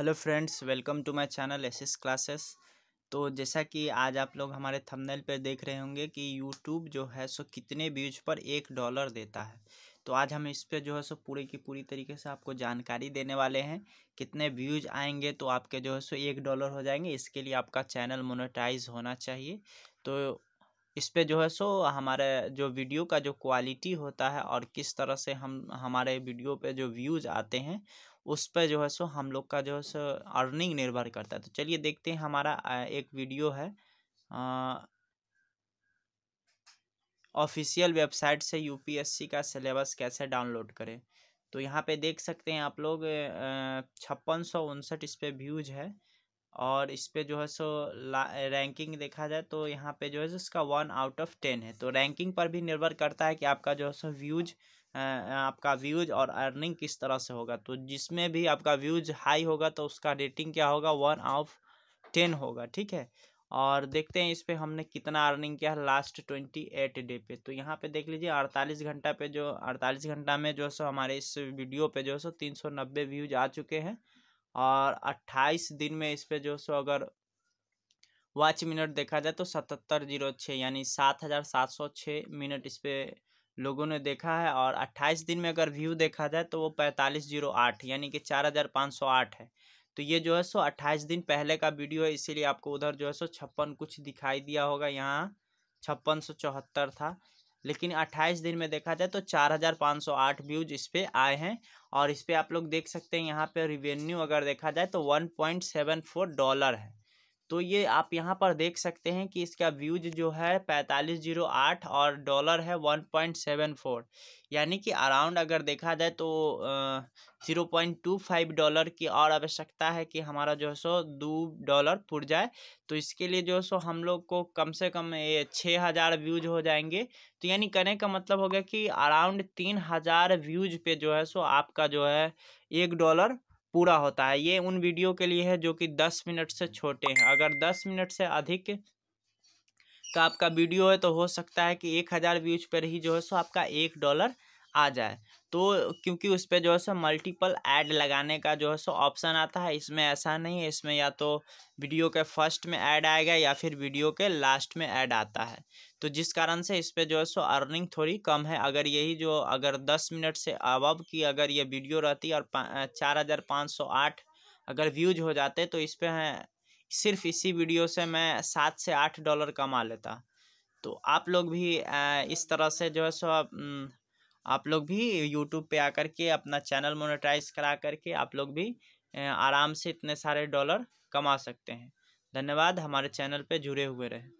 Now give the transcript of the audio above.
hello friends welcome to my channel SS classes तो जैसा कि आज आप लोग हमारे थंबनेल पर देख रहे होंगे कि यूट्यूब जो है सो कितने व्यूज पर एक डॉलर देता है तो आज हम इस पर जो है सो पूरे की पूरी तरीके से आपको जानकारी देने वाले हैं कितने व्यूज आएंगे तो आपके जो है सो एक डॉलर हो जाएंगे इसके लिए आपका चैनल मोनोटाइज होना चाहिए तो इस पर जो है सो हमारे जो वीडियो का जो क्वालिटी होता है और किस तरह से हम हमारे वीडियो पे जो व्यूज़ आते हैं उस पर जो है सो हम लोग का जो है सो अर्निंग निर्भर करता है तो चलिए देखते हैं हमारा एक वीडियो है ऑफिशियल वेबसाइट से यूपीएससी का सिलेबस कैसे डाउनलोड करें तो यहाँ पे देख सकते हैं आप लोग छप्पन सौ उनसठ इस पर व्यूज है और इस पर जो है सो रैंकिंग देखा जाए तो यहाँ पे जो है सो इसका वन आउट ऑफ टेन है तो रैंकिंग पर भी निर्भर करता है कि आपका जो है सो व्यूज आपका व्यूज़ और अर्निंग किस तरह से होगा तो जिसमें भी आपका व्यूज़ हाई होगा तो उसका रेटिंग क्या होगा वन ऑफ टेन होगा ठीक है और देखते हैं इस पर हमने कितना अर्निंग किया है लास्ट ट्वेंटी एट डे पे तो यहाँ पे देख लीजिए अड़तालीस घंटा पे जो अड़तालीस घंटा में जो सो हमारे इस वीडियो पे जो सो तीन सौ नब्बे व्यूज आ चुके हैं और अट्ठाईस दिन में इस पर जो सो अगर वॉच मिनट देखा जाए तो सतहत्तर जीरो छः यानी सात हज़ार सात सौ छः मिनट इस पर लोगों ने देखा है और 28 दिन में अगर व्यू देखा जाए तो वो पैंतालीस जीरो आठ यानी कि चार हज़ार पाँच सौ आठ है तो ये जो है सो अट्ठाईस दिन पहले का वीडियो है इसीलिए आपको उधर जो है सो छप्पन कुछ दिखाई दिया होगा यहाँ छप्पन सौ चौहत्तर था लेकिन 28 दिन में देखा जाए तो 4,508 व्यूज इस पर आए हैं और इस पर आप लोग देख सकते हैं यहाँ पे रिवेन्यू अगर देखा जाए तो 1.74 डॉलर है तो ये आप यहाँ पर देख सकते हैं कि इसका व्यूज जो है पैंतालीस जीरो आठ और डॉलर है वन पॉइंट सेवन फोर यानी कि अराउंड अगर देखा जाए तो zero point two five dollar की और आवश्यकता है कि हमारा जो है सो दो डॉलर पुर जाए तो इसके लिए जो है सो हम लोग को कम से कम ये छः हज़ार व्यूज हो जाएंगे तो यानी कहने का मतलब हो गया कि अराउंड तीन हज़ार व्यूज पे जो है सो आपका जो है एक डॉलर पूरा होता है ये उन वीडियो के लिए है जो कि दस मिनट से छोटे हैं अगर दस मिनट से अधिक का आपका वीडियो है तो हो सकता है कि एक हज़ार व्यूज पर ही जो है सो आपका एक डॉलर आ जाए तो क्योंकि उस पर जो है सो मल्टीपल ऐड लगाने का जो है सो ऑप्शन आता है इसमें ऐसा नहीं है इसमें या तो वीडियो के फर्स्ट में ऐड आएगा या फिर वीडियो के लास्ट में ऐड आता है तो जिस कारण से इस पर जो है सो अर्निंग थोड़ी कम है अगर यही जो अगर दस मिनट से अबब की अगर ये वीडियो रहती और चार हज़ार पाँच सौ आठ अगर व्यूज हो जाते तो इस पर सिर्फ इसी वीडियो से मैं सात से आठ डॉलर कमा लेता तो आप लोग भी इस तरह से जो है सो आप लोग भी यूट्यूब पे आकर के अपना चैनल मोनेटाइज करा करके आप लोग भी आराम से इतने सारे डॉलर कमा सकते हैं धन्यवाद हमारे चैनल पे जुड़े हुए रहें